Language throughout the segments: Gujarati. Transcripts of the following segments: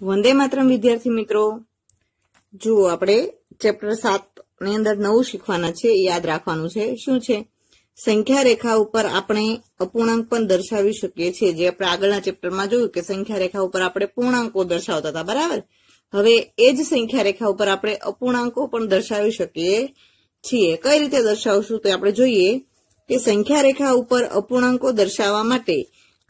વંદે માતરમ વિદ્યાર્થી મિત્રો જુઓ આપણે ચેપ્ટર સાત ની અંદર નવું શીખવાના છે એ યાદ રાખવાનું છે શું છે સંખ્યા રેખા ઉપર આપણે અપૂર્ણાંક પણ દર્શાવી શકીએ છીએ જે આપણે આગળના ચેપ્ટરમાં જોયું કે સંખ્યા રેખા ઉપર આપણે પૂર્ણાંકો દર્શાવતા હતા બરાબર હવે એ જ સંખ્યા રેખા ઉપર આપણે અપૂર્ણાંકો પણ દર્શાવી શકીએ છીએ કઈ રીતે દર્શાવશું તો આપણે જોઈએ કે સંખ્યા રેખા ઉપર અપૂર્ણાંકો દર્શાવવા માટે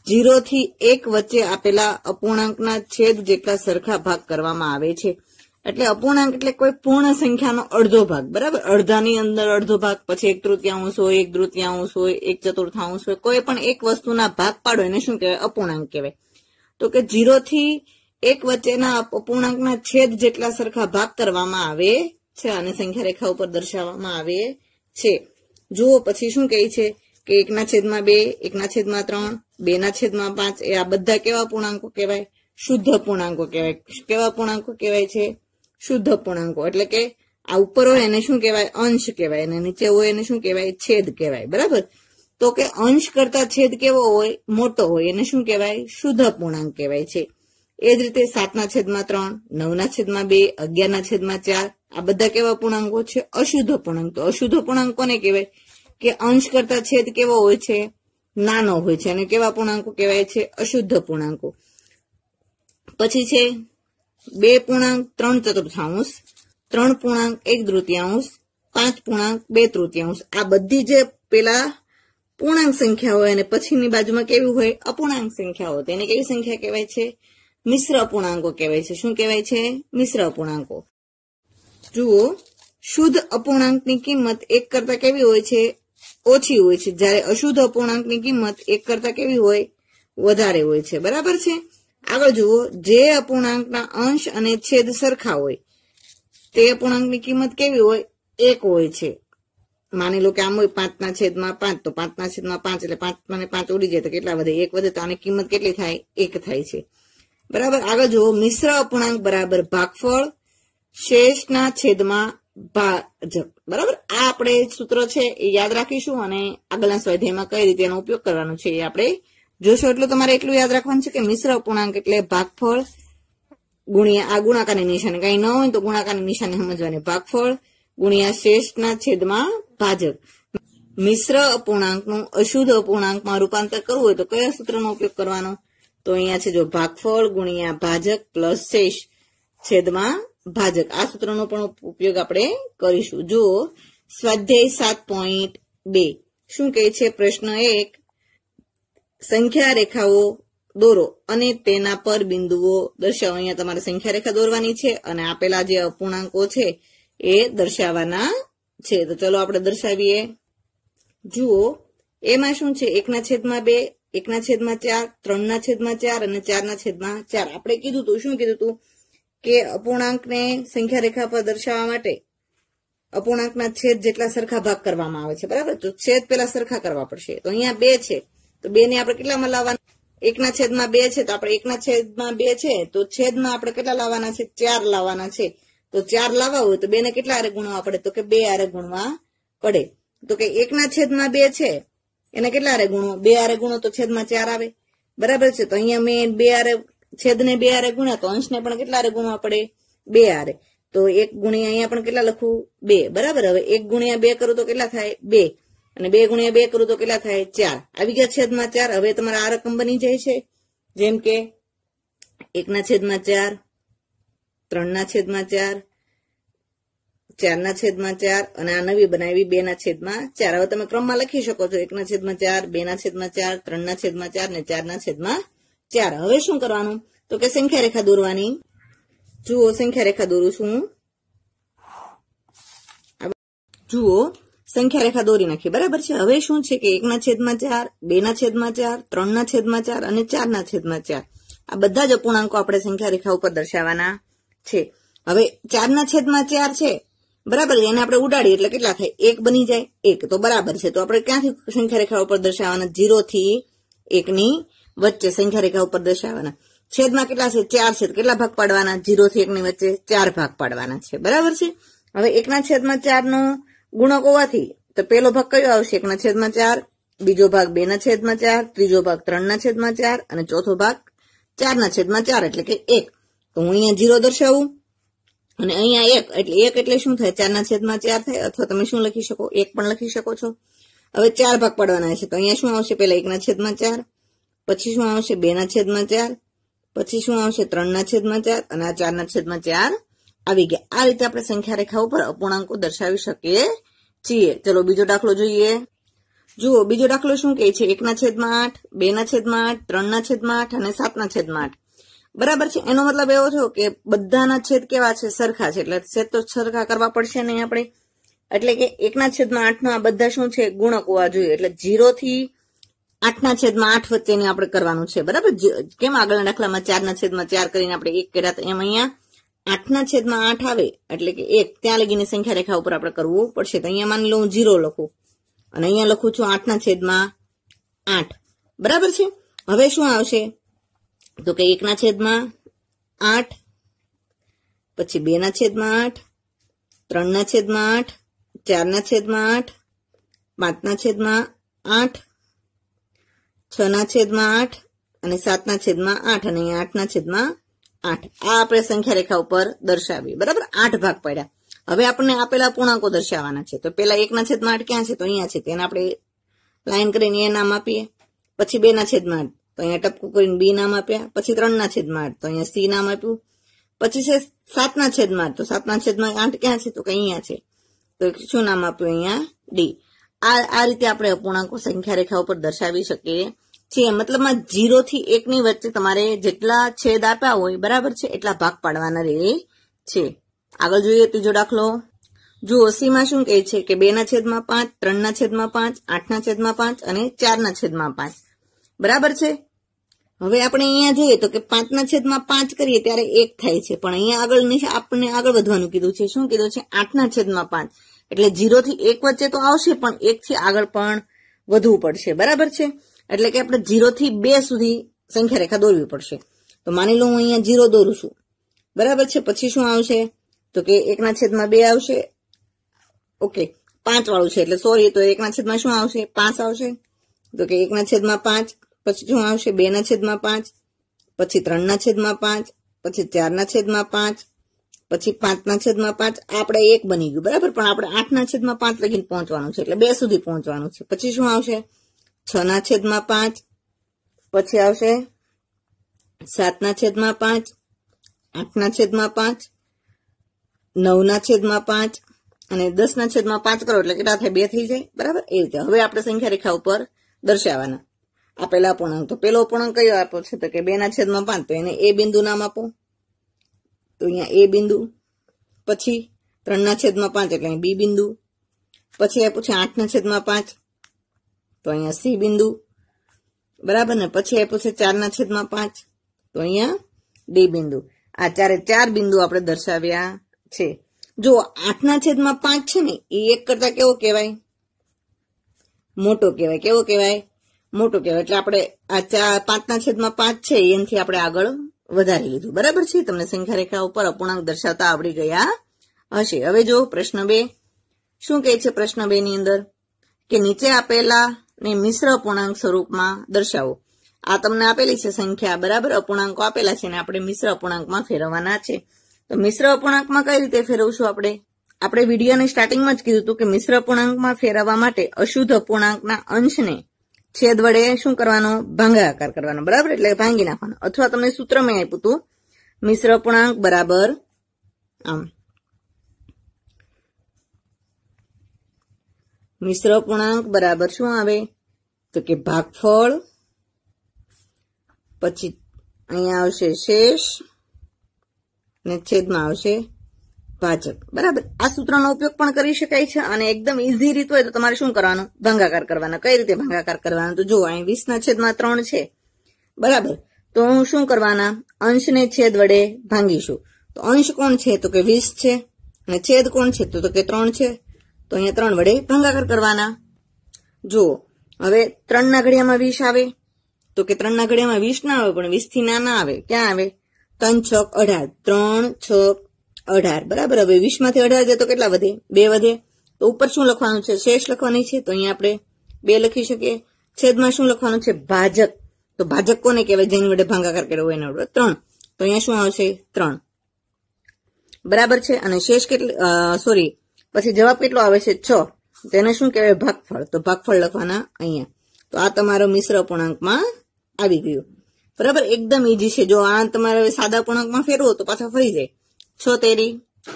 જીરોથી એક વચ્ચે આપેલા અપૂર્ણાંકના છેદ જેટલા સરખા ભાગ કરવામાં આવે છે એટલે અપૂર્ણાંક એટલે કોઈ પૂર્ણ સંખ્યાનો અડધો ભાગ બરાબર અડધાની અંદર અડધો ભાગ પછી એક તૃતીયાંશ હોય એક તૃતીયાંશ હોય એક ચતુર્થાંશ હોય કોઈ પણ એક વસ્તુના ભાગ પાડો એને શું કહેવાય અપૂર્ણાંક કહેવાય તો કે જીરોથી એક વચ્ચેના અપૂર્ણાંકના છેદ જેટલા સરખા ભાગ કરવામાં આવે છે અને સંખ્યા રેખા ઉપર દર્શાવવામાં આવે છે જુઓ પછી શું કહે છે કે એકના છેદમાં બે એકના છેદમાં ત્રણ બેના છેદમાં પાંચ એ આ બધા કેવા પૂર્ણાંકો કહેવાય શુદ્ધ પૂર્ણાંકો કહેવાય કેવા પૂર્ણાંકો કહેવાય છે શુદ્ધ પૂર્ણાંકો એટલે કે આ ઉપર હોય એને શું કહેવાય અંશ કહેવાય અને નીચે હોય એને શું કહેવાય છેદ કહેવાય બરાબર તો કે અંશ કરતા છેદ કેવો હોય મોટો હોય એને શું કહેવાય શુદ્ધ પૂર્ણાંક કહેવાય છે એ જ રીતે સાતના છેદમાં ત્રણ નવના છેદમાં બે અગિયારના છેદમાં ચાર આ બધા કેવા પૂર્ણાંકો છે અશુદ્ધ પૂર્ણાંક તો અશુદ્ધ પૂર્ણાંક કોને કહેવાય કે અંશ કરતા છેદ કેવો હોય છે નાનો હોય છે અને કેવા પૂર્ણાંકો કહેવાય છે અશુદ્ધ પૂર્ણાંકો પછી છે બે પૂર્ણાંક ત્રણ ચતુર્થાંશ ત્રણ પૂર્ણાંક એક તૃતીયાંશ પાંચ પૂર્ણાંક બે તૃતીયાંશ આ બધી જે પેલા પૂર્ણાંક સંખ્યા હોય અને પછીની બાજુમાં કેવી હોય અપૂર્ણાંક સંખ્યા હોય તેને કેવી સંખ્યા કહેવાય છે મિશ્ર અપૂર્ણાંકો કહેવાય છે શું કહેવાય છે મિશ્ર અપૂર્ણાંકો જુઓ શુદ્ધ અપૂર્ણાંકની કિંમત એક કરતા કેવી હોય છે ઓછી હોય છે જ્યારે અશુદ્ધ અપૂર્ણાંકની કિંમત એક કરતા કેવી હોય વધારે હોય છે બરાબર છે આગળ જુઓ જે અપૂર્ણાંકના અંશ અને છેદ સરખા હોય તે અપૂર્ણાંકની કિંમત કેવી હોય એક હોય છે માની લો કે આમ હોય પાંચના છેદમાં પાંચ તો પાંચના છેદમાં પાંચ એટલે પાંચ ને પાંચ ઉડી જાય તો કેટલા વધે એક વધે તો આની કિંમત કેટલી થાય એક થાય છે બરાબર આગળ જુઓ મિશ્ર અપૂર્ણાંક બરાબર ભાગફળ શેષના છેદમાં ભાજપ બરાબર આ આપણે સૂત્ર છે એ યાદ રાખીશું અને આગળના સ્વાધ્યાયમાં કઈ રીતે એનો ઉપયોગ કરવાનો છે એ આપણે જોશું એટલું તમારે એટલું યાદ રાખવાનું છે કે મિશ્ર અપૂર્ણાંક એટલે ભાગફળ ગુણ્યા આ ગુણાકારની નિશાની કઈ ન હોય તો ગુણાકારની નિશાની સમજવાની ભાગફળ ગુણ્યા શ્રેષ્ઠના છેદમાં ભાજક મિશ્ર અપૂર્ણાંકનું અશુદ્ધ અપૂર્ણાંકમાં રૂપાંતર કરવું હોય તો કયા સૂત્રનો ઉપયોગ કરવાનો તો અહીંયા છે જો ભાગફળ ગુણ્યા ભાજક પ્લસ શેષ છેદમાં ભાજક આ સૂત્રનો પણ ઉપયોગ આપણે કરીશું જો સ્વાધ્યાય સાત પોઈન્ટ બે શું કહે છે પ્રશ્ન એક સંખ્યા રેખાઓ દોરો અને તેના પર બિંદુઓ દર્શાવો અહીંયા તમારે સંખ્યા રેખા દોરવાની છે અને આપેલા જે અપૂર્ણાંકો છે એ દર્શાવવાના છે તો ચલો આપણે દર્શાવીએ જુઓ એમાં શું છે એકના છેદમાં બે એકના છેદમાં ચાર ત્રણના છેદમાં ચાર અને ચારના છેદમાં ચાર આપણે કીધું તું શું કીધું તું કે અપૂર્ણાંકને સંખ્યા રેખા પર દર્શાવવા માટે અપૂર્ણાંકના છેદ જેટલા સરખા ભાગ કરવામાં આવે છે બરાબર તો છેદ પેલા સરખા કરવા પડશે તો અહીંયા બે છે તો બે ને આપણે કેટલામાં લાવવાના એકના છેદમાં બે છે તો આપણે એકના છેદમાં બે છે તો છેદમાં આપણે કેટલા લાવવાના છે ચાર લાવવાના છે તો ચાર લાવવા હોય તો બે ને કેટલા આરે ગુણવા પડે તો કે બે આરે ગુણવા પડે તો કે એકના છેદમાં બે છે એને કેટલા આરે ગુણો બે આરે ગુણો તો છેદમાં ચાર આવે બરાબર છે તો અહીંયા મેં બે આરે છેદને બે આરે ગુણ્યા તો અંશને પણ કેટલા આરે ગુણવા પડે બે આરે તો એક ગુણ્યા અહીંયા પણ કેટલા લખવું બે બરાબર હવે એક ગુણ્યા બે કરું તો કેટલા થાય બે અને બે ગુણ્યા બે કરું તો કેટલા થાય ચાર આવી ગયા છેદમાં ચાર હવે તમારા આ રકમ બની જાય છે જેમ કે એકના છેદમાં ચાર ત્રણના છેદમાં ચાર ચારના છેદમાં ચાર અને આ નવી બનાવી બે ના છેદમાં ચાર હવે તમે ક્રમમાં લખી શકો છો એકના છેદમાં ચાર બે ના છેદમાં ચાર ત્રણના છેદમાં ચાર ને ચારના છેદમાં ચાર હવે શું કરવાનું તો કે સંખ્યા રેખા દોરવાની જુઓ સંખ્યા રેખા દોરું છું જુઓ સંખ્યા રેખા દોરી નાખી બરાબર છે હવે શું છે કે એકના છેદમાં ચાર બેના છેદમાં ચાર ત્રણના છેદમાં ચાર અને ચારના છેદમાં ચાર આ બધા જ અપૂર્ણાંકો આપણે સંખ્યા રેખા ઉપર દર્શાવવાના છે હવે ચારના છેદમાં ચાર છે બરાબર એને આપણે ઉડાડીએ એટલે કેટલા થાય એક બની જાય એક તો બરાબર છે તો આપણે ક્યાંથી સંખ્યા રેખા ઉપર દર્શાવવાના જીરો થી એકની વચ્ચે સંખ્યારેખા ઉપર દર્શાવવાના છેદમાં કેટલા છે ચાર છેદ કેટલા ભાગ પાડવાના જીરો થી એકની વચ્ચે ચાર ભાગ પાડવાના છે બરાબર છે હવે એકના છેદમાં ચારનો ગુણક હોવાથી તો પહેલો ભાગ કયો આવશે એકના છેદમાં ચાર બીજો ભાગ બે ના છેદમાં ચાર ત્રીજો ભાગ ત્રણ ના છેદમાં ચાર અને ચોથો ભાગ ચાર ના છેદમાં ચાર એટલે કે એક તો હું અહીંયા જીરો દર્શાવું અને અહીંયા એક એટલે એક એટલે શું થાય ચારના છેદમાં ચાર થાય અથવા તમે શું લખી શકો એક પણ લખી શકો છો હવે ચાર ભાગ પાડવાના છે તો અહીંયા શું આવશે પેલા એકના છેદમાં ચાર પછી શું આવશે બે ના છેદમાં ચાર પછી શું આવશે ત્રણ ના છેદમાં ચાર અને આ ચાર ના છેદમાં ચાર આવી ગયા આ રીતે આપણે સંખ્યા રેખા ઉપર અપૂર્ણાંકો દર્શાવી શકીએ છીએ ચલો બીજો દાખલો જોઈએ જુઓ બીજો દાખલો શું કહે છે એકના છેદમાં આઠ બે ના છેદમાં આઠ ત્રણ ના છેદમાં આઠ અને સાત ના છેદમાં આઠ બરાબર છે એનો મતલબ એવો છે કે બધાના છેદ કેવા છે સરખા છે એટલે છેદ તો સરખા કરવા પડશે નહીં આપણે એટલે કે એકના છેદમાં આઠ નો આ બધા શું છે ગુણક હોવા જોઈએ એટલે જીરો થી આઠના છેદમાં આઠ વચ્ચેની આપણે કરવાનું છે બરાબર કેમ આગળના દાખલામાં ચારના છેદમાં ચાર કરીને આપણે એક કર્યા તો એમ અહીંયા આઠના છેદમાં આઠ આવે એટલે કે એક ત્યાં લગીને સંખ્યા રેખા ઉપર આપણે કરવું પડશે તો અહીંયા માની લઉં જીરો લખું અને અહીંયા લખું છું આઠના છેદમાં આઠ બરાબર છે હવે શું આવશે તો કે એકના છેદમાં આઠ પછી બેના છેદમાં આઠ ત્રણના છેદમાં આઠ ચારના છેદમાં આઠ પાંચના છેદમાં આઠ છ ના છેદમાં આઠ અને સાતના છેદમાં આઠ અને અહીંયા આઠના છેદમાં આઠ આ આપણે સંખ્યા રેખા ઉપર દર્શાવી બરાબર આઠ ભાગ પડ્યા હવે આપણને આપેલા પૂર્ણાંકો દર્શાવવાના છે તો પેલા એકના છેદમાં આઠ ક્યાં છે તો અહીંયા છે તેને આપણે લાઈન કરીને એ નામ આપીએ પછી બે ના છેદમાં આઠ તો અહીંયા ટપકું કરીને બી નામ આપ્યા પછી ત્રણ ના છેદમાં આઠ તો અહીંયા સી નામ આપ્યું પછી છે સાતના છેદમાં તો સાતના છેદમાં આઠ ક્યાં છે તો કે અહીંયા છે તો શું નામ આપ્યું અહીંયા ડી આ આ રીતે આપણે અપૂર્ણાંકો સંખ્યા રેખા ઉપર દર્શાવી શકીએ છીએ મતલબમાં જીરો થી એકની વચ્ચે તમારે જેટલા છેદ આપ્યા હોય બરાબર છે એટલા ભાગ પાડવાના રહે છે આગળ જોઈએ ત્રીજો દાખલો જુઓ સીમાં શું કહે છે કે બે ના છેદમાં પાંચ ત્રણ ના છેદમાં પાંચ આઠ ના છેદમાં પાંચ અને ચાર ના છેદમાં પાંચ બરાબર છે હવે આપણે અહીંયા જોઈએ તો કે પાંચ ના છેદમાં પાંચ કરીએ ત્યારે એક થાય છે પણ અહીંયા આગળ આપણને આગળ વધવાનું કીધું છે શું કીધું છે આઠ ના છેદમાં પાંચ એટલે જીરોથી એક વચ્ચે તો આવશે પણ એક એકથી આગળ પણ વધવું પડશે બરાબર છે એટલે કે આપણે જીરોથી બે સુધી સંખ્યા રેખા દોરવી પડશે તો માની લો હું અહીંયા જીરો દોરું છું બરાબર છે પછી શું આવશે તો કે એકના છેદમાં બે આવશે ઓકે પાંચ વાળું છે એટલે સોરી તો એકના છેદમાં શું આવશે પાંચ આવશે તો કે એકના છેદમાં પાંચ પછી શું આવશે બેના છેદમાં પાંચ પછી ત્રણના છેદમાં પાંચ પછી ચારના છેદમાં પાંચ પછી પાંચના છેદમાં પાંચ આપણે એક બની ગયું બરાબર પણ આપણે આઠના છેદમાં પાંચ લગીને પહોંચવાનું છે એટલે બે સુધી પહોંચવાનું છે પછી શું આવશે છના છેદમાં પાંચ પછી આવશે સાતના છેદમાં પાંચ આઠના છેદમાં પાંચ નવના છેદમાં પાંચ અને દસના છેદમાં પાંચ કરો એટલે કેટલા થાય બે થઈ જાય બરાબર એ રીતે હવે આપણે સંખ્યા રેખા ઉપર દર્શાવવાના આપેલા અપૂર્ણાંક તો પેલો અપૂર્ણાંક કયો આપ્યો છે તો કે બેના છેદમાં પાંચ તો એને એ બિંદુ નામ આપો તો અહીંયા એ બિંદુ પછી ત્રણના છેદમાં પાંચ એટલે અહીં બી બિંદુ પછી આપ્યું પૂછે આઠના છેદમાં પાંચ તો અહીંયા સી બિંદુ બરાબર ને પછી આપ્યું પૂછે ચારના છેદમાં પાંચ તો અહીંયા ડી બિંદુ આ ચારે ચાર બિંદુ આપણે દર્શાવ્યા છે જો આઠના છેદમાં પાંચ છે ને એ એક કરતા કેવો કહેવાય મોટો કહેવાય કેવો કહેવાય મોટો કહેવાય એટલે આપણે આ ચાર પાંચના છેદમાં પાંચ છે એનાથી આપણે આગળ વધારી લીધું બરાબર છે તમને સંખ્યા રેખા ઉપર અપૂર્ણાંક દર્શાવતા આવડી ગયા હશે હવે જો પ્રશ્ન બે શું કહે છે પ્રશ્ન બે ની અંદર કે નીચે આપેલા ને મિશ્ર અપૂર્ણાંક સ્વરૂપમાં દર્શાવો આ તમને આપેલી છે સંખ્યા બરાબર અપૂર્ણાંકો આપેલા છે ને આપણે મિશ્ર અપૂર્ણાંકમાં ફેરવવાના છે તો મિશ્ર અપૂર્ણાંકમાં કઈ રીતે ફેરવશું આપણે આપણે વિડીયોની સ્ટાર્ટિંગમાં જ કીધું હતું કે મિશ્ર અપૂર્ણાંકમાં ફેરવવા માટે અશુદ્ધ અપૂર્ણાંકના અંશને છેદ વડે શું કરવાનો ભાંગાકાર કરવાનો બરાબર એટલે ભાંગી નાખવાનો અથવા તમને સૂત્ર મેં આપ્યું હતું મિશ્ર પૂર્ણાંક બરાબર આમ મિશ્ર પૂર્ણાંક બરાબર શું આવે તો કે ભાગફળ પછી અહીંયા આવશે શેષ ને છેદમાં આવશે ભાજક બરાબર આ સૂત્રનો ઉપયોગ પણ કરી શકાય છે અને એકદમ ઇઝી રીત હોય તો તમારે શું કરવાનું ભંગાકાર કરવાના કઈ રીતે ભંગાકાર કરવાનો તો જુઓ અહીં વીસના છેદમાં ત્રણ છે બરાબર તો હું શું કરવાના અંશને છેદ વડે ભાંગીશું તો અંશ કોણ છે તો કે વીસ છે અને છેદ કોણ છે તો કે ત્રણ છે તો અહીંયા ત્રણ વડે ભંગાકાર કરવાના જુઓ હવે ત્રણના ઘડિયામાં વીસ આવે તો કે ત્રણના ઘડિયામાં વીસ ના આવે પણ વીસ થી ના આવે ક્યાં આવે ત્રણ છક અઢાર ત્રણ છક અઢાર બરાબર હવે વીસમાંથી અઢાર ગયા તો કેટલા વધે બે વધે તો ઉપર શું લખવાનું છે શેષ લખવાની છે તો અહીંયા આપણે બે લખી શકીએ છેદમાં શું લખવાનું છે ભાજક તો ભાજક કોને કહેવાય જેની વડે ભાંગાકાર કર્યો હોય એના વડે ત્રણ તો અહીંયા શું આવશે ત્રણ બરાબર છે અને શેષ કેટલી સોરી પછી જવાબ કેટલો આવે છે છ તેને શું કહેવાય ભાગફળ તો ભાગફળ લખવાના અહીંયા તો આ તમારો મિશ્ર પૂર્ણાંકમાં આવી ગયું બરાબર એકદમ ઈજી છે જો આ તમારે સાદા પૂર્ણાંકમાં ફેરવો તો પાછા ફરી જાય છ તેરી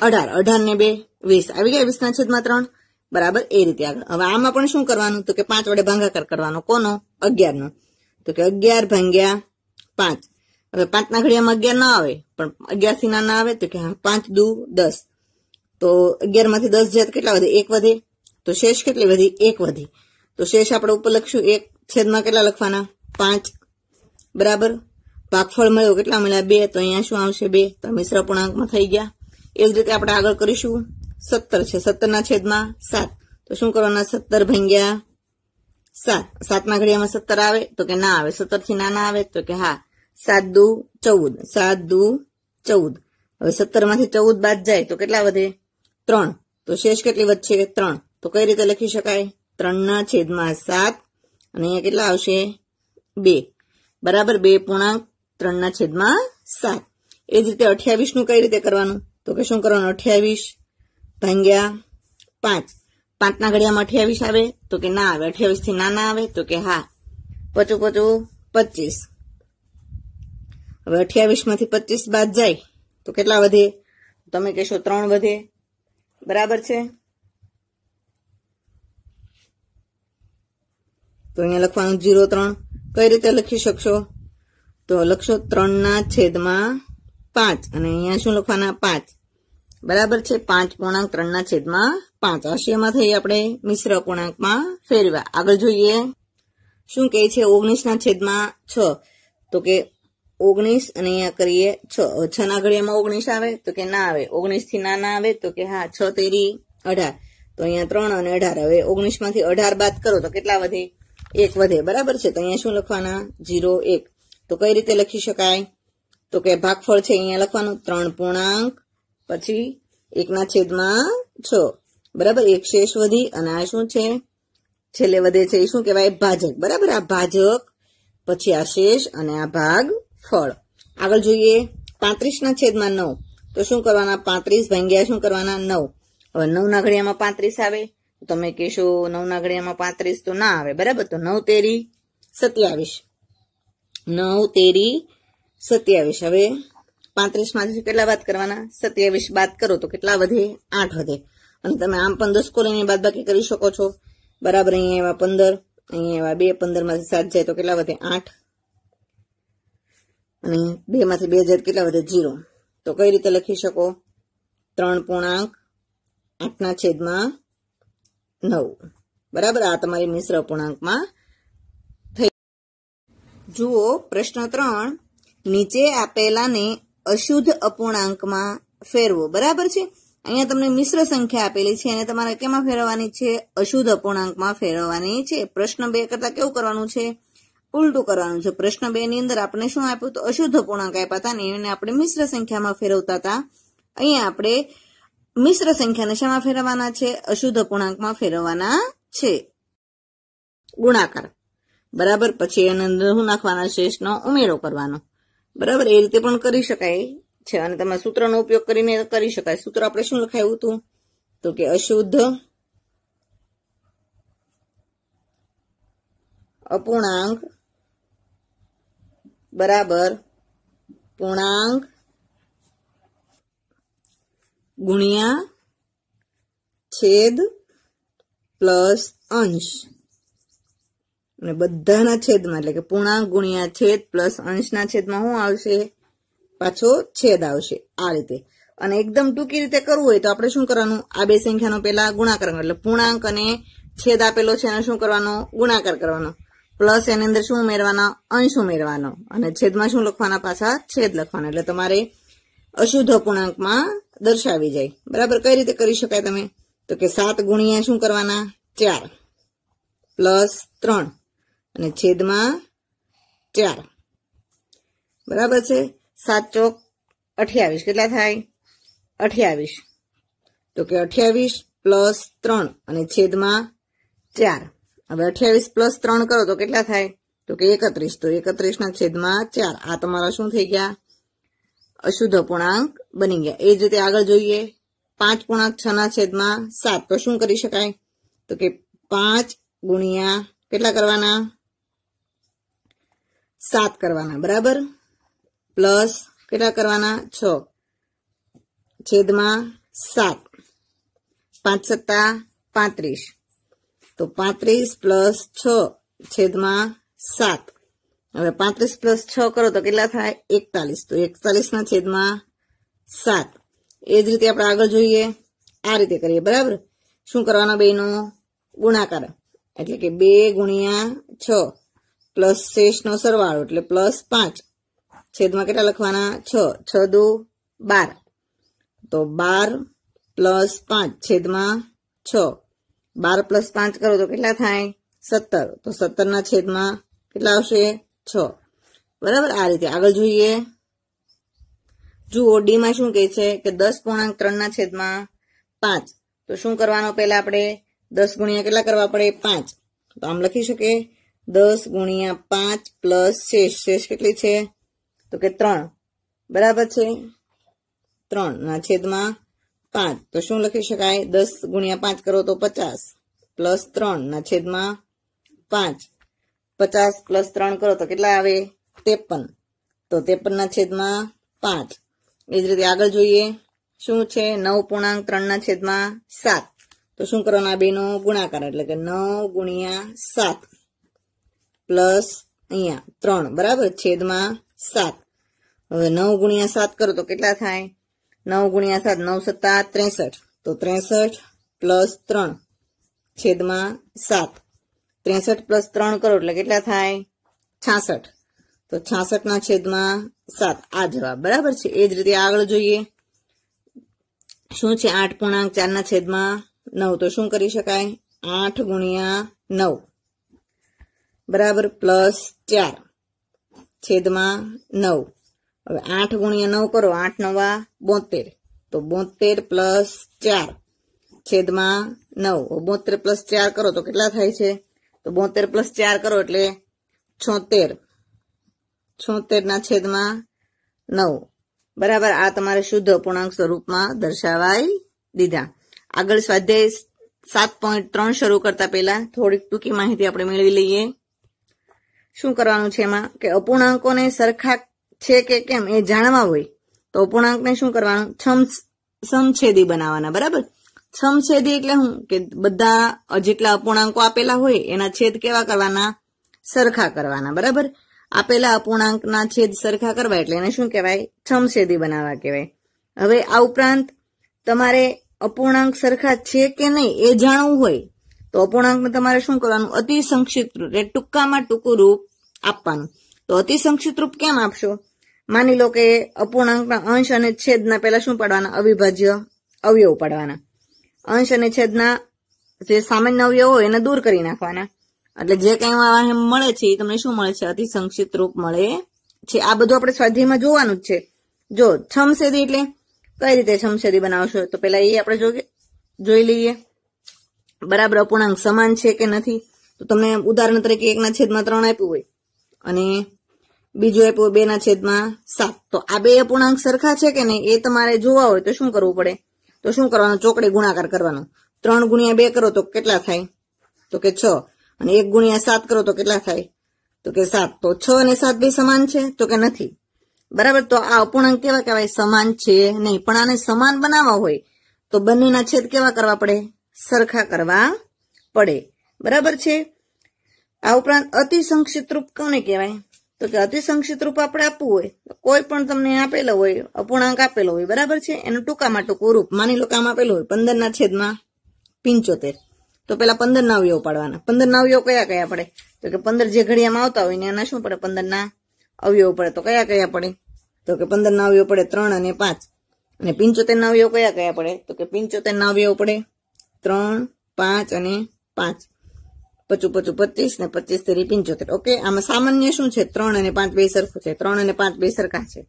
અઢાર અઢાર ને બે વીસ આવી ગયા વીસના છેદમાં ત્રણ બરાબર એ રીતે આગળ હવે આમાં પણ શું કરવાનું તો કે પાંચ વડે ભાંગાકાર કરવાનો કોનો અગિયારનો તો કે અગિયાર ભાંગ્યા પાંચ હવે પાંચના ઘડિયામાં અગિયાર ના આવે પણ અગિયાર થી ના આવે તો કે હા પાંચ દુ દસ તો અગિયાર માંથી દસ જાય કેટલા વધે એક વધે તો શેષ કેટલી વધી એક વધી તો શેષ આપણે ઉપર લખશું એક છેદમાં કેટલા લખવાના પાંચ બરાબર ભાગફળ મળ્યો કેટલા મળ્યા બે તો અહીંયા શું આવશે બે તો મિશ્ર પૂર્ણાંકમાં થઈ ગયા એવી જ રીતે આપણે આગળ કરીશું સત્તર છે સત્તરના છેદમાં સાત તો શું કરવાના સત્તર ભાંગ્યા સાત સાતના ઘડિયામાં સત્તર આવે તો કે ના આવે સત્તર થી ના આવે તો કે હા સાત દુ ચૌદ સાત દુ ચૌદ હવે સત્તર માંથી ચૌદ બાદ જાય તો કેટલા વધે ત્રણ તો શેષ કેટલી વધશે ત્રણ તો કઈ રીતે લખી શકાય ત્રણના છેદમાં સાત અને અહીંયા કેટલા આવશે બે બરાબર બે પૂર્ણાંક ત્રણના છેદમાં સાત એ જ રીતે અઠ્યાવીસનું કઈ રીતે કરવાનું તો કે શું કરવાનું અઠ્યાવીસ ભાંગ્યા પાંચ પાંચના ઘડિયામાં અઠ્યાવીસ આવે તો કે ના આવે અઠ્યાવીસથી ના ના આવે તો કે હા પચું પચું પચીસ હવે અઠ્યાવીસમાંથી પચીસ બાદ જાય તો કેટલા વધે તમે કહેશો ત્રણ વધે બરાબર છે તો અહીંયા લખવાનું જીરો ત્રણ કઈ રીતે લખી શકશો તો લખશો ત્રણના છેદમાં પાંચ અને અહીંયા શું લખવાના પાંચ બરાબર છે પાંચ પૂર્ણાંક ત્રણના છેદમાં પાંચ અશ્યમાં થઈ આપણે મિશ્ર પૂર્ણાંકમાં ફેરવા આગળ જોઈએ શું કહે છે ઓગણીસના છેદમાં છ તો કે ઓગણીસ અને અહીંયા કરીએ છ છ ના ઘડિયામાં ઓગણીસ આવે તો કે ના આવે ઓગણીસ થી ના ના આવે તો કે હા છ તેરી અઢાર તો અહીંયા ત્રણ અને અઢાર હવે ઓગણીસ માંથી અઢાર બાદ કરો તો કેટલા વધે એક વધે બરાબર છે તો અહીંયા શું લખવાના જીરો એક તો કઈ રીતે લખી શકાય તો કે ભાગફળ છે અહીંયા લખવાનું ત્રણ પૂર્ણાંક પછી એકના છેદમાં છ બરાબર એક શેષ વધી અને આ શું છે છેલ્લે વધે છે એ શું કહેવાય ભાજક બરાબર આ ભાજક પછી આ શેષ અને આ ભાગ ફળ આગળ જોઈએ પાંત્રીસના છેદમાં નવ તો શું કરવાના પાંત્રીસ ભાંગ્યા શું કરવાના નવ હવે નવ ઘડિયામાં પાંત્રીસ આવે તમે કહેશો નવ ઘડિયામાં પાંત્રીસ તો ના આવે બરાબર તો નવ તેરી સત્યાવીસ નવ તેરી સત્યાવીસ હવે પાંત્રીસ માંથી કેટલા વાત કરવાના સત્યાવીસ બાદ કરો તો કેટલા વધે આઠ વધે અને તમે આમ પંદર દસ કોરીની બાદ બાકી કરી શકો છો બરાબર અહીંયા એવા પંદર અહીંયા એવા બે પંદર માંથી સાત જાય તો કેટલા વધે આઠ અને બે માંથી બે જાય કેટલા વધે જીરો તો કઈ રીતે લખી શકો ત્રણ પૂર્ણાંક આઠના છેદમાં નવ બરાબર આ તમારી મિશ્ર પૂર્ણાંકમાં જુઓ પ્રશ્ન ત્રણ નીચે આપેલાને અશુદ્ધ અપૂર્ણાંકમાં ફેરવો બરાબર છે અહીંયા તમને મિશ્ર સંખ્યા આપેલી છે અને તમારે કેમાં ફેરવવાની છે અશુદ્ધ અપૂર્ણાંકમાં ફેરવવાની છે પ્રશ્ન બે કરતા કેવું કરવાનું છે ઉલટું કરવાનું છે પ્રશ્ન બે ની અંદર આપણે શું આપ્યું તો અશુદ્ધ અપૂર્ણાંક આપ્યા હતા ને એને આપણે મિશ્ર સંખ્યામાં ફેરવતા હતા અહીંયા આપણે મિશ્ર સંખ્યાને શેમાં ફેરવવાના છે અશુદ્ધ અપૂર્ણાંકમાં ફેરવવાના છે ગુણાકાર બરાબર પછી એની અંદર શું નાખવાના શેષનો ઉમેરો કરવાનો બરાબર એ રીતે પણ કરી શકાય છે અને તમે સૂત્રનો ઉપયોગ કરીને કરી શકાય સૂત્ર આપણે શું લખાયું હતું તો કે અશુદ્ધ અપૂર્ણાંક બરાબર પૂર્ણાંક ગુણ્યા છેદ પ્લસ અંશ અને બધાના છેદમાં એટલે કે પૂર્ણા ગુણ્યા છેદ પ્લસ અંશના છેદમાં શું આવશે પાછો છેદ આવશે આ રીતે અને એકદમ ટૂંકી રીતે કરવું હોય તો આપણે શું કરવાનું આ બે સંખ્યાનો પહેલા ગુણાકાર એટલે પૂર્ણાંક અને છેદ આપેલો છે એને શું કરવાનો ગુણાકાર કરવાનો પ્લસ એની અંદર શું ઉમેરવાના અંશ ઉમેરવાનો અને છેદમાં શું લખવાના પાછા છેદ લખવાના એટલે તમારે અશુદ્ધ પૂર્ણાંકમાં દર્શાવી જાય બરાબર કઈ રીતે કરી શકાય તમે તો કે સાત ગુણ્યા શું કરવાના ચાર પ્લસ ત્રણ અને છેદમાં ચાર બરાબર છે સાત ચોક અઠ્યાવીસ કેટલા થાય અઠ્યાવીસ તો કે અઠ્યાવીસ પ્લસ ત્રણ અને છેદમાં ચાર હવે અઠ્યાવીસ પ્લસ ત્રણ કરો તો કેટલા થાય તો કે એકત્રીસ તો એકત્રીસના છેદમાં ચાર આ તમારા શું થઈ ગયા અશુદ્ધ અપૂર્ણાંક બની ગયા એ જ રીતે આગળ જોઈએ પાંચ પૂર્ણાંક છ ના છેદમાં સાત તો શું કરી શકાય તો કે પાંચ ગુણ્યા કેટલા કરવાના સાત કરવાના બરાબર પ્લસ કેટલા કરવાના છ છેદમાં સાત પાંચ સત્તા પાંત્રીસ તો પાંત્રીસ પ્લસ છ છેદમાં સાત હવે પાંત્રીસ પ્લસ છ કરો તો કેટલા થાય એકતાલીસ તો એકતાલીસના છેદમાં સાત એ જ રીતે આપણે આગળ જોઈએ આ રીતે કરીએ બરાબર શું કરવાનો બેનો ગુણાકાર એટલે કે બે ગુણ્યા છ પ્લસ શેષનો સરવાળો એટલે પ્લસ પાંચ છેદમાં કેટલા લખવાના છ છ દુ બાર તો બાર પ્લસ પાંચ છેદમાં છ બાર પ્લસ પાંચ કરો તો કેટલા થાય સત્તર તો સત્તરના છેદમાં કેટલા આવશે છ બરાબર આ રીતે આગળ જોઈએ જુઓ ડીમાં શું કહે છે કે દસ પૂર્ણાંક ત્રણના છેદમાં પાંચ તો શું કરવાનો પહેલા આપણે દસ ગુણ્યા કેટલા કરવા પડે પાંચ તો આમ લખી શકીએ દસ ગુણ્યા પાંચ પ્લસ શેષ શેષ કેટલી છે તો કે ત્રણ બરાબર છે ત્રણના છેદમાં પાંચ તો શું લખી શકાય દસ ગુણ્યા પાંચ કરો તો પચાસ પ્લસ ત્રણના છેદમાં પાંચ પચાસ પ્લસ ત્રણ કરો તો કેટલા આવે ત્રેપન તો ત્રેપનના છેદમાં પાંચ એ જ રીતે આગળ જોઈએ શું છે નવ પૂર્ણાંક ત્રણના છેદમાં સાત તો શું કરવાના બેનો ગુણાકાર એટલે કે નવ ગુણ્યા સાત પ્લસ અહીંયા ત્રણ બરાબર છેદમાં સાત હવે નવ ગુણ્યા સાત કરો તો કેટલા થાય નવ ગુણ્યા સાત નવ સત્તા ત્રેસઠ તો ત્રેસઠ પ્લસ ત્રણ છેદમાં સાત ત્રેસઠ પ્લસ ત્રણ કરો એટલે કેટલા થાય છાસઠ તો છાસઠના છેદમાં સાત આ જવાબ બરાબર છે એ જ રીતે આગળ જોઈએ શું છે આઠ પૂર્ણાંક ચારના છેદમાં નવ તો શું કરી શકાય આઠ ગુણ્યા નવ બરાબર પ્લસ ચાર છેદમાં નવ હવે આઠ ગુણ્યા નવ કરો આઠ નવા બોતેર તો બોતેર પ્લસ ચાર છેદમાં નવ બોતેર પ્લસ ચાર કરો તો કેટલા થાય છે તો બોતેર પ્લસ ચાર કરો એટલે છોતેર છોતેરના છેદમાં નવ બરાબર આ તમારે શુદ્ધ અપૂર્ણાંક સ્વરૂપમાં દર્શાવાય દીધા આગળ સ્વાધ્યાય સાત પોઈન્ટ ત્રણ શરૂ કરતા પહેલા થોડીક ટૂંકી માહિતી આપણે મેળવી લઈએ શું કરવાનું છે એમાં કે અપૂર્ણાંકોને સરખા છે કે કેમ એ જાણવા હોય તો અપૂર્ણાંકને શું કરવાનું છમ સમછેદી બનાવવાના બરાબર સમછેદી એટલે શું કે બધા જેટલા અપૂર્ણાંકો આપેલા હોય એના છેદ કેવા કરવાના સરખા કરવાના બરાબર આપેલા અપૂર્ણાંકના છેદ સરખા કરવા એટલે એને શું કહેવાય છમછેદી બનાવવા કહેવાય હવે આ ઉપરાંત તમારે અપૂર્ણાંક સરખા છે કે નહીં એ જાણવું હોય તો અપૂર્ણાંકને તમારે શું કરવાનું અતિ સંક્ષિપ્ત રૂપ એટલે ટૂંકામાં ટૂંકું રૂપ આપવાનું તો અતિ સંક્ષિપ્ત રૂપ કેમ આપશો માની લો કે અપૂર્ણાંકના અંશ અને છેદના પહેલા શું પાડવાના અવિભાજ્ય અવયવ પાડવાના અંશ અને છેદના જે સામાન્ય અવયવ હોય એને દૂર કરી નાખવાના એટલે જે કઈ મળે છે એ તમને શું મળે છે અતિ સંક્ષિપ્ત રૂપ મળે છે આ બધું આપણે સ્વાધ્યાયમાં જોવાનું જ છે જો છમસેદી એટલે કઈ રીતે છમસેદી બનાવશો તો પેલા એ આપણે જોઈએ જોઈ લઈએ બરાબર અપૂર્ણાંક સમાન છે કે નથી તો તમે ઉદાહરણ તરીકે એકના છેદમાં ત્રણ આપ્યું હોય અને બીજું આપ્યું હોય બેના છેદમાં સાત તો આ બે અપૂર્ણાંક સરખા છે કે નહીં એ તમારે જોવા હોય તો શું કરવું પડે તો શું કરવાનું ચોકડી ગુણાકાર કરવાનો ત્રણ ગુણ્યા બે કરો તો કેટલા થાય તો કે છ અને એક ગુણ્યા સાત કરો તો કેટલા થાય તો કે સાત તો છ અને સાત બે સમાન છે તો કે નથી બરાબર તો આ અપૂર્ણાંક કેવા કહેવાય સમાન છે નહીં પણ આને સમાન બનાવવા હોય તો બંનેના છેદ કેવા કરવા પડે સરખા કરવા પડે બરાબર છે આ ઉપરાંત અતિસંક્ષિપ્ત રૂપ કોને કહેવાય તો કે અતિસંક્ષિપ્ત રૂપ આપણે આપવું હોય કોઈ પણ તમને આપેલો હોય અપૂર્ણાંક આપેલો હોય બરાબર છે એનું ટૂંકામાં ટૂંકું રૂપ માની લો કે આપેલું હોય પંદરના છેદમાં પિંચોતેર તો પેલા પંદર ના અવયવ પાડવાના પંદર ના અવયવ કયા કયા પડે તો કે પંદર જે ઘડિયામાં આવતા હોય ને એના શું પડે પંદર ના અવયવ પડે તો કયા કયા પડે તો કે પંદર ના અવયવ પડે ત્રણ અને પાંચ અને પિંચોતેર ના અવયવ કયા કયા પડે તો કે પિંચોતેર ના અવયવ પડે ત્રણ પાંચ અને પાંચ પચું પચું પચીસ ને પચીસ તેરી પંચોતેર ઓકે આમાં સામાન્ય શું છે ત્રણ અને પાંચ બે સરખું છે ત્રણ અને પાંચ બે સરખા છે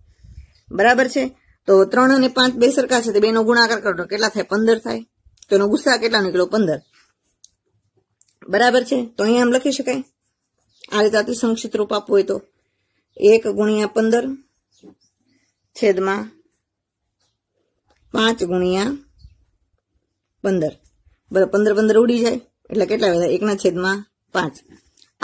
બરાબર છે તો ત્રણ અને પાંચ બે સરખા છે તો બેનો ગુણાકાર કરો કેટલા થાય પંદર થાય તો એનો ગુસ્સા કેટલા નીકળો પંદર બરાબર છે તો અહીંયા આમ લખી શકાય આ રીતે અતિ સંક્ષિપ્ત રૂપ આપવું હોય તો એક ગુણ્યા પંદર છેદમાં પાંચ ગુણ્યા પંદર બરાબર પંદર પંદર ઉડી જાય એટલે કેટલા વધારે એકના છેદમાં પાંચ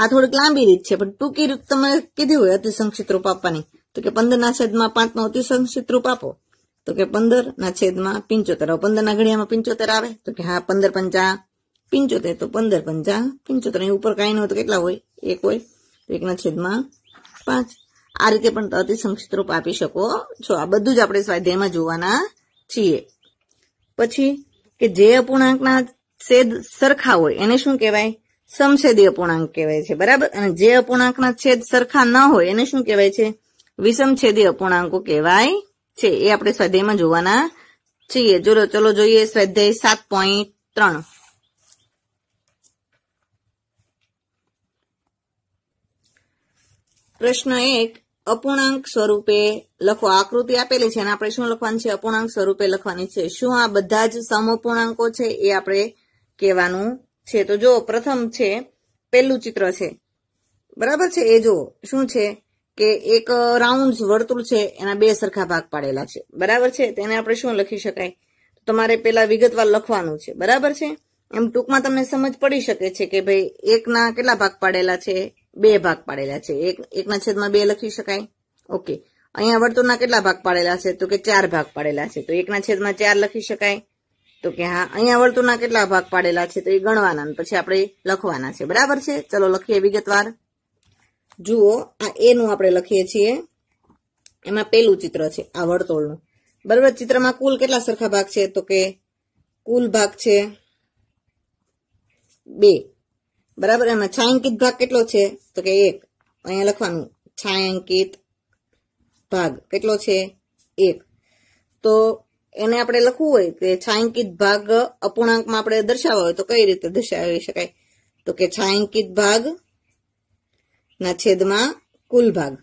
આ થોડીક લાંબી રીત છે પણ ટૂંકી રીત તમે કીધી હોય અતિસંક્ષિત રૂપ આપવાની તો કે પંદરના છેદમાં પાંચનો અતિ સંક્ષિપ્ત રૂપ આપો તો કે પંદરના છેદમાં પંચોતેર પંદરના ઘડિયામાં પંચોતેર આવે તો કે હા પંદર પંચા પંચોતેર તો પંદર પંચા પંચોતેર ઉપર કાંઈ ન હોય તો કેટલા હોય એક હોય તો એકના છેદમાં પાંચ આ રીતે પણ અતિ સંક્ષિપ્ત રૂપ આપી શકો છો આ બધું જ આપણે સ્વાધ્યાયમાં જોવાના છીએ પછી કે જે અપૂર્ણાંકના છેદ સરખા હોય એને શું કહેવાય સમછેદી અપૂર્ણાંક કહેવાય છે બરાબર અને જે અપૂર્ણાંકના છેદ સરખા ન હોય એને શું કહેવાય છે વિષમછેદી અપૂર્ણાંકો કહેવાય છે એ આપણે સ્વાધ્યાયમાં જોવાના છીએ જો ચલો જોઈએ સ્વાધ્યાય સાત પોઈન્ટ ત્રણ પ્રશ્ન એક અપૂર્ણાંક સ્વરૂપે લખો આકૃતિ આપેલી છે અને આપણે શું લખવાની છે અપૂર્ણાંક સ્વરૂપે લખવાની છે શું આ બધા જ સમઅપૂર્ણાંકો છે એ આપણે કહેવાનું છે તો જો પ્રથમ છે પહેલું ચિત્ર છે બરાબર છે એ જુઓ શું છે કે એક રાઉન્ડ વર્તુળ છે એના બે સરખા ભાગ પાડેલા છે બરાબર છે તેને આપણે શું લખી શકાય તમારે પેલા વિગતવાર લખવાનું છે બરાબર છે એમ ટૂંકમાં તમને સમજ પડી શકે છે કે ભાઈ એકના કેટલા ભાગ પાડેલા છે બે ભાગ પાડેલા છે એક એકના છેદમાં બે લખી શકાય ઓકે અહીંયા વર્તુળના કેટલા ભાગ પાડેલા છે તો કે ચાર ભાગ પાડેલા છે તો એકના છેદમાં ચાર લખી શકાય તો કે હા અહીંયા વર્તુળના કેટલા ભાગ પાડેલા છે તો એ ગણવાના પછી આપણે લખવાના છે બરાબર છે ચલો લખીએ વિગતવાર જુઓ આ એનું આપણે લખીએ છીએ એમાં પેલું ચિત્ર છે આ વર્તુળનું બરાબર ચિત્રમાં કુલ કેટલા સરખા ભાગ છે તો કે કુલ ભાગ છે બે બરાબર એમાં છાયાંકિત ભાગ કેટલો છે તો કે એક અહીંયા લખવાનું છાયાંકિત ભાગ કેટલો છે એક તો એને આપણે લખવું હોય કે છાંકિત ભાગ અપૂર્ણાંકમાં આપણે દર્શાવવા હોય તો કઈ રીતે દર્શાવી શકાય તો કે છાંકિત ભાગ ના છેદમાં કુલ ભાગ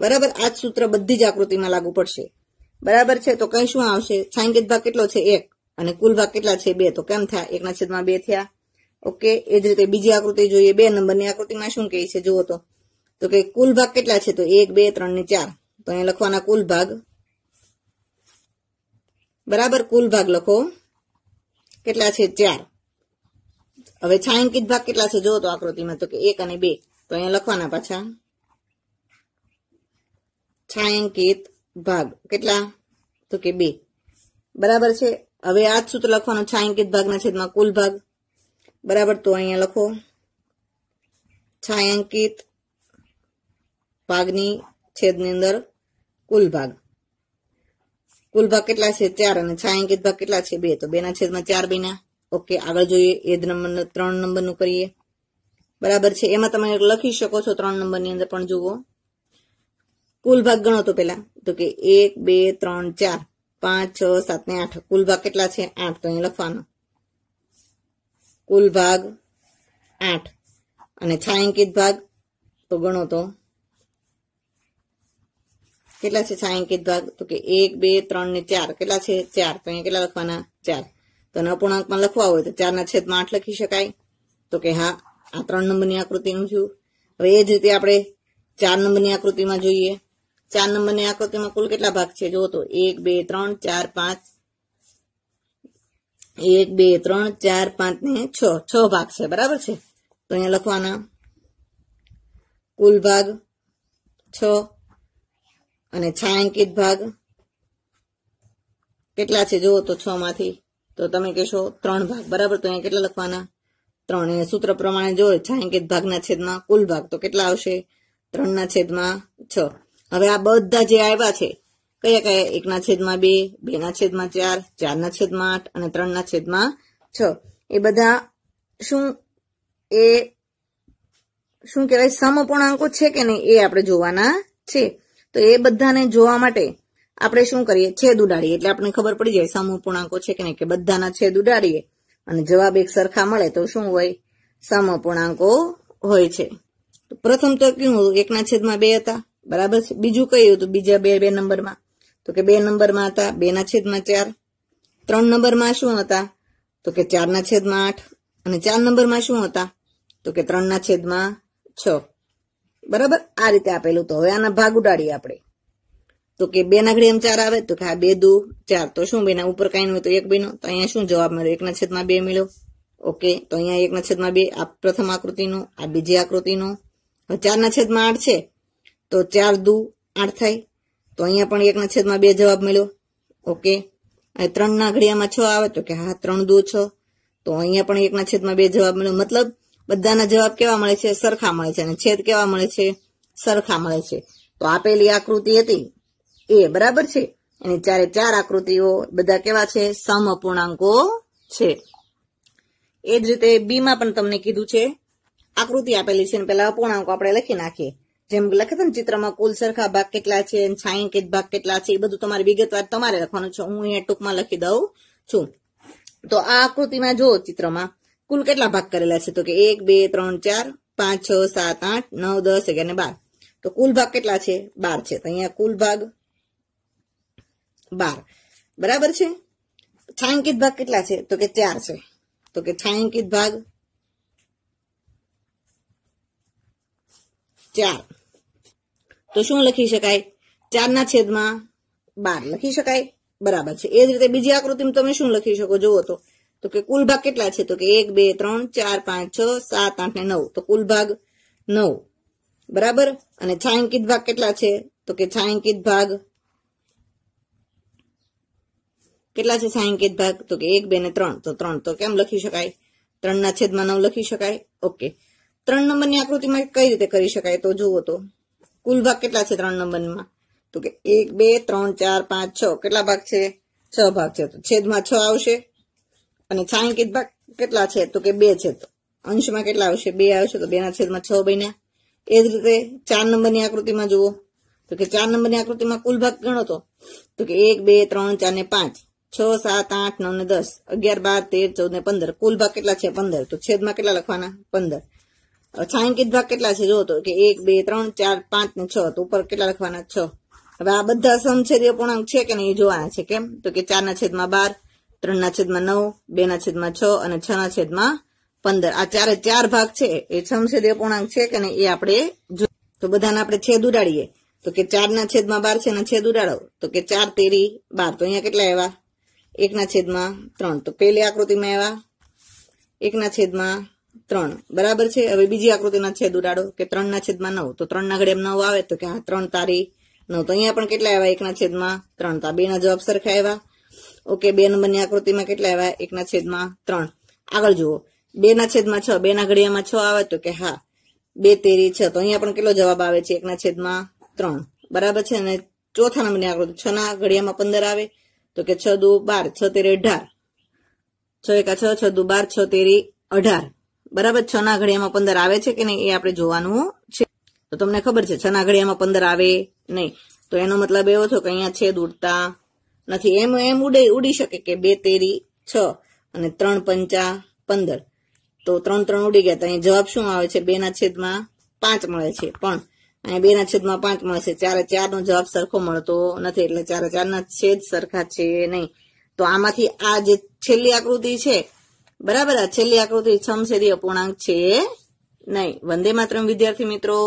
બરાબર આ સૂત્ર બધી જ આકૃતિમાં લાગુ પડશે બરાબર છે તો કઈ શું આવશે છાંકિત ભાગ કેટલો છે એક અને કુલ ભાગ કેટલા છે બે તો કેમ થયા એકના છેદમાં બે થયા ઓકે એ જ રીતે બીજી આકૃતિ જોઈએ બે નંબરની આકૃતિમાં શું કહે છે જુઓ તો તો કે કુલ ભાગ કેટલા છે તો એક બે ત્રણ ને ચાર તો અહીંયા લખવાના કુલ ભાગ બરાબર કુલ ભાગ લખો કેટલા છે ચાર હવે છાંકિત ભાગ કેટલા છે જો તો આકૃતિમાં તો કે એક અને બે તો અહીંયા લખવાના પાછા છાંકિત ભાગ કેટલા તો કે બે બરાબર છે હવે આ સૂત્ર લખવાનું છાંકિત ભાગના છેદમાં કુલ ભાગ બરાબર તો અહીંયા લખો છાંકિત ભાગની છેદની અંદર કુલ ભાગ કુલ ભાગ કેટલા છે ચાર અને છાંકિત ભાગ કેટલા છે બે તો બેના છેદમાં ચાર બીના ઓકે આગળ જોઈએ એ નંબર ત્રણ નંબરનું કરીએ બરાબર છે એમાં તમે લખી શકો છો ત્રણ નંબરની અંદર પણ જુઓ કુલ ભાગ ગણો તો પેલા તો કે એક બે ત્રણ ચાર પાંચ છ સાત ને આઠ કુલ ભાગ કેટલા છે આઠ તો અહીંયા લખવાનો કુલ ભાગ આઠ અને છાંકિત ભાગ તો ગણો તો કેટલા છે છાંકિત ભાગ તો કે એક બે ત્રણ ને ચાર કેટલા છે ચાર તો અહીંયા કેટલા લખવાના ચાર તો અપૂર્ણાંકમાં લખવા હોય તો ચારના છેદમાં આઠ લખી શકાય તો કે હા આ ત્રણ નંબરની આકૃતિનું છું હવે એ જ રીતે આપણે ચાર નંબરની આકૃતિમાં જોઈએ ચાર નંબરની આકૃતિમાં કુલ કેટલા ભાગ છે જો તો એક બે ત્રણ ચાર પાંચ એક બે ત્રણ ચાર પાંચ ને છ છ ભાગ છે બરાબર છે તો અહીંયા લખવાના કુલ ભાગ છ અને છાંકિત ભાગ કેટલા છે જુઓ તો છ માંથી તો તમે કહેશો ત્રણ ભાગ બરાબર તો અહીંયા કેટલા લખવાના ત્રણ એ સૂત્ર પ્રમાણે જો છાંકિત ભાગના છેદમાં કુલ ભાગ તો કેટલા આવશે ત્રણના છેદમાં છ હવે આ બધા જે આવ્યા છે કયા કયા એકના છેદમાં બે બેના છેદમાં ચાર ચારના છેદમાં આઠ અને ત્રણના છેદમાં છ એ બધા શું એ શું કહેવાય સમઅપૂર્ણાંકો છે કે નહીં એ આપણે જોવાના છે તો એ બધાને જોવા માટે આપણે શું કરીએ છેદ ઉડાડીએ એટલે આપણને ખબર પડી જાય સમૂહ પૂર્ણાંકો છે કે નહીં કે બધાના છેદ ઉડાડીએ અને જવાબ એક સરખા મળે તો શું હોય સમૂહ પૂર્ણાંકો હોય છે પ્રથમ તો કયું એકના છેદમાં બે હતા બરાબર છે બીજું કયું હતું બીજા બે બે નંબરમાં તો કે બે નંબરમાં હતા બે ના છેદમાં ચાર ત્રણ નંબરમાં શું હતા તો કે ચારના છેદમાં આઠ અને ચાર નંબરમાં શું હતા તો કે ત્રણના છેદમાં છ બરાબર આ રીતે આપેલું તો હવે આના ભાગ ઉડાડીએ આપણે તો કે બે નાગડી એમ ચાર આવે તો કે આ બે દુ ચાર તો શું બેના ઉપર કાંઈ હોય તો એક બેનો તો અહીંયા શું જવાબ મળ્યો એકના છેદમાં બે મળ્યો ઓકે તો અહીંયા એકના છેદમાં બે આ પ્રથમ આકૃતિનો આ બીજી આકૃતિનો ચારના છેદમાં આઠ છે તો ચાર દુ આઠ થાય તો અહીંયા પણ એકના છેદમાં બે જવાબ મળ્યો ઓકે ત્રણ નાગડિયામાં છ આવે તો કે હા ત્રણ દુ છ તો અહીંયા પણ એકના છેદમાં બે જવાબ મળ્યો મતલબ બધાના જવાબ કેવા મળે છે સરખા મળે છે અને છેદ કેવા મળે છે સરખા મળે છે તો આપેલી આકૃતિ હતી એ બરાબર છે એની ચારે ચાર આકૃતિઓ બધા કેવા છે સમઅપૂર્ણાંકો છે એ જ રીતે બીમાં પણ તમને કીધું છે આકૃતિ આપેલી છે પેલા અપૂર્ણાંકો આપણે લખી નાખીએ જેમ લખે ને ચિત્રમાં કુલ સરખા ભાગ કેટલા છે છાંય કે ભાગ કેટલા છે એ બધું તમારે વિગતવાર તમારે લખવાનું છે હું અહીંયા ટૂંકમાં લખી દઉં છું તો આ આકૃતિમાં જો ચિત્રમાં કુલ કેટલા ભાગ કરેલા છે તો કે એક બે ત્રણ ચાર પાંચ છ સાત આઠ નવ દસ અગિયાર ને બાર તો કુલ ભાગ કેટલા છે બાર છે તો અહીંયા કુલ ભાગ બાર બરાબર છે છાંકિત ભાગ કેટલા છે તો કે ચાર છે તો કે છાંકિત ભાગ ચાર તો શું લખી શકાય ચારના છેદમાં બાર લખી શકાય બરાબર છે એ જ રીતે બીજી આકૃતિમાં તમે શું લખી શકો જુઓ તો તો કે કુલ ભાગ કેટલા છે તો કે એક બે ત્રણ ચાર પાંચ છ સાત આઠ ને નવ તો કુલ ભાગ નવ બરાબર અને છાંકિત ભાગ કેટલા છે તો કે છાંકિત ભાગ કેટલા છે સાયંકિત ભાગ તો કે એક બે ને ત્રણ તો ત્રણ તો કેમ લખી શકાય ત્રણના છેદમાં નવ લખી શકાય ઓકે ત્રણ નંબરની આકૃતિમાં કઈ રીતે કરી શકાય તો જુઓ તો કુલ ભાગ કેટલા છે ત્રણ નંબરમાં તો કે એક બે ત્રણ ચાર પાંચ છ કેટલા ભાગ છે છ ભાગ છે તો છેદમાં છ આવશે અને છાંકિત ભાગ કેટલા છે તો કે બે છે તો અંશમાં કેટલા આવશે બે આવશે તો બેના છેદમાં છ બન્યા એ જ રીતે ચાર નંબરની આકૃતિમાં જુઓ તો કે ચાર નંબરની આકૃતિમાં કુલ ભાગ ગણો તો તો કે એક બે ત્રણ ચાર ને પાંચ છ સાત આઠ નવ ને દસ અગિયાર બાર તેર ચૌદ ને પંદર કુલ ભાગ કેટલા છે પંદર તો છેદમાં કેટલા લખવાના પંદર છાંકિત ભાગ કેટલા છે જુઓ તો કે એક બે ત્રણ ચાર પાંચ ને છ તો ઉપર કેટલા લખવાના છ હવે આ બધા સમછેદી અપૂર્ણાંક છે કે નહીં એ જોવાના છે કેમ તો કે ચારના છેદમાં બાર ત્રણના છેદમાં નવ બે ના છેદમાં છ અને છ ના છેદમાં પંદર આ ચારે ચાર ભાગ છે એ છમછેદીય પૂર્ણાંક છે કે નહીં એ આપણે જો તો બધાને આપણે છેદ ઉડાડીએ તો કે ચારના છેદમાં બાર છે એના છેદ ઉડાડો તો કે ચાર તેરી બાર તો અહીંયા કેટલા આવ્યા એકના છેદમાં ત્રણ તો પેલી આકૃતિમાં આવ્યા એકના છેદમાં ત્રણ બરાબર છે હવે બીજી આકૃતિના છેદ ઉડાડો કે ત્રણના છેદમાં નવ તો ત્રણના ઘડે એમ નવ આવે તો કે હા ત્રણ તારી નવ તો અહીંયા પણ કેટલા આવ્યા એકના છેદમાં ત્રણ તા બેના જવાબ સરખા આવ્યા ઓકે બે નંબરની આકૃતિમાં કેટલા આવ્યા એકના છેદમાં ત્રણ આગળ જુઓ બે ના છેદમાં છ બે ના ઘડિયામાં છ આવે તો કે હા બે તેરી છ તો અહીંયા પણ કેટલો જવાબ આવે છે એકના છેદમાં ત્રણ બરાબર છે અને ચોથા નંબરની આકૃતિ છ ના ઘડિયામાં પંદર આવે તો કે છ દુ બાર છ તેરી અઢાર છ એકા છ છ દુ બાર છ તેરી અઢાર બરાબર છ ના ઘડિયામાં પંદર આવે છે કે નહીં એ આપણે જોવાનું છે તો તમને ખબર છે છ ના ઘડિયામાં પંદર આવે નહીં તો એનો મતલબ એવો થયો કે અહીંયા છેદ ઉડતા નથી એમ એમ ઉડે ઉડી શકે કે બે તેરી છ અને ત્રણ પંચા પંદર તો ત્રણ ત્રણ ઉડી ગયા તો અહીં જવાબ શું આવે છે બે ના છેદમાં પાંચ મળે છે પણ અહીંયા બે ના છેદમાં પાંચ મળે છે ચારે ચાર નો જવાબ સરખો મળતો નથી એટલે ચારે ચાર ના છેદ સરખા છે નહીં તો આમાંથી આ જે છેલ્લી આકૃતિ છે બરાબર આ છેલ્લી આકૃતિ છમશેરી અપૂર્ણાંક છે નહીં વંદે માતરમ વિદ્યાર્થી મિત્રો